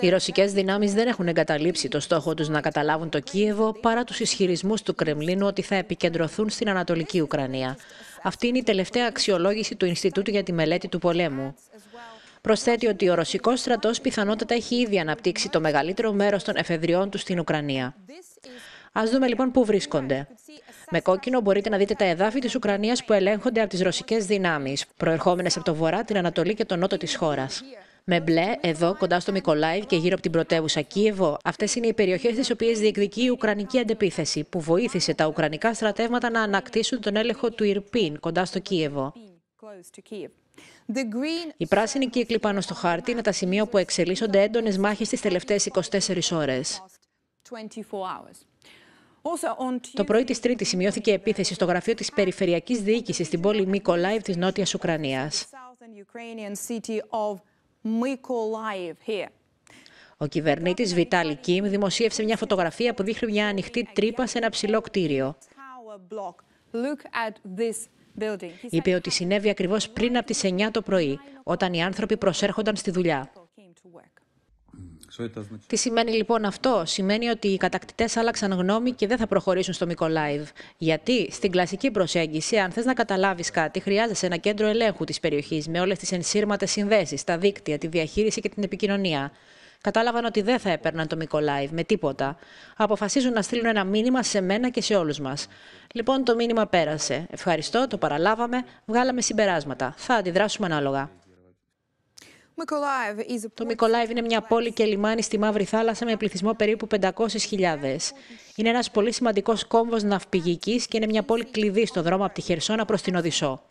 Οι ρωσικές δυνάμεις δεν έχουν εγκαταλείψει το στόχο τους να καταλάβουν το Κίεβο παρά τους ισχυρισμούς του Κρεμλίνου ότι θα επικεντρωθούν στην Ανατολική Ουκρανία. Αυτή είναι η τελευταία αξιολόγηση του Ινστιτούτου για τη Μελέτη του Πολέμου. Προσθέτει ότι ο ρωσικός στρατός πιθανότατα έχει ήδη αναπτύξει το μεγαλύτερο μέρος των εφεδριών του στην Ουκρανία. Ας δούμε λοιπόν πού βρίσκονται. Με κόκκινο μπορείτε να δείτε τα εδάφη της Ουκρανίας που ελέγχονται εδαφη τη ουκρανια που ελεγχονται απο τις ρωσικές δυνάμεις, προερχόμενες από το βορρά, την Ανατολή και τον νότο της χώρας με μπλε εδώ κοντά στο Μικολάιβ και γύρω από την πρωτεύουσα Κίεβο. Αυτές είναι οι περιοχές τις οποίες διεκδικεί η Ουκρανική αντεπίθεση, που βοήθησε τα Ουκρανικά στρατεύματα να ανακτήσουν τον έλεγχο του Ιρπίν κοντά στο Κίεβο. Η πράσινη κύκλη πάνω στο χάρτη είναι τα σημεία που εξελίσσονται έντονες μάχες τις τελευταίες 24 ώρες. Το πρωί της Τρίτης σημειώθηκε επίθεση στο γραφείο της Περιφερειακής Διοίκησης στην πόλη Μικολάιβ της Νότιας Ουκρανίας. Ο κυβερνήτης Βιτάλη Κιμ δημοσίευσε μια φωτογραφία που δείχνει μια ανοιχτή τρύπα σε ένα ψηλό κτίριο. Είπε ότι συνέβη ακριβώς πριν από τις 9 το πρωί, όταν οι άνθρωποι προσέρχονταν στη δουλειά. Τι σημαίνει λοιπόν αυτό, Σημαίνει ότι οι κατακτητές άλλαξαν γνώμη και δεν θα προχωρήσουν στο Μικολάιβ. Γιατί στην κλασική προσέγγιση, αν θες να καταλάβεις κάτι, χρειάζεσαι ένα κέντρο ελέγχου της περιοχής με όλες τις ενσύρματες συνδέσεις, τα δίκτυα, τη διαχείριση και την επικοινωνία. Κατάλαβαν ότι δεν θα έπαιρναν το Μικολάιβ με τίποτα. Αποφασίζουν να στείλουν ένα μήνυμα σε μένα και σε όλους μας. Λοιπόν, το μήνυμα πέρασε. Ευχαριστώ, το παραλάβαμε, βγάλαμε συμπεράσματα. Θα αντιδράσουμε ανάλογα. Το Μικολάιβ είναι μια πόλη και λιμάνι στη Μαύρη Θάλασσα με πληθυσμό περίπου 500.000. Είναι ένας πολύ σημαντικός κόμβος ναυπηγικής και είναι μια πόλη κλειδί στο δρόμο από τη Χερσόνα προς την Οδυσσό.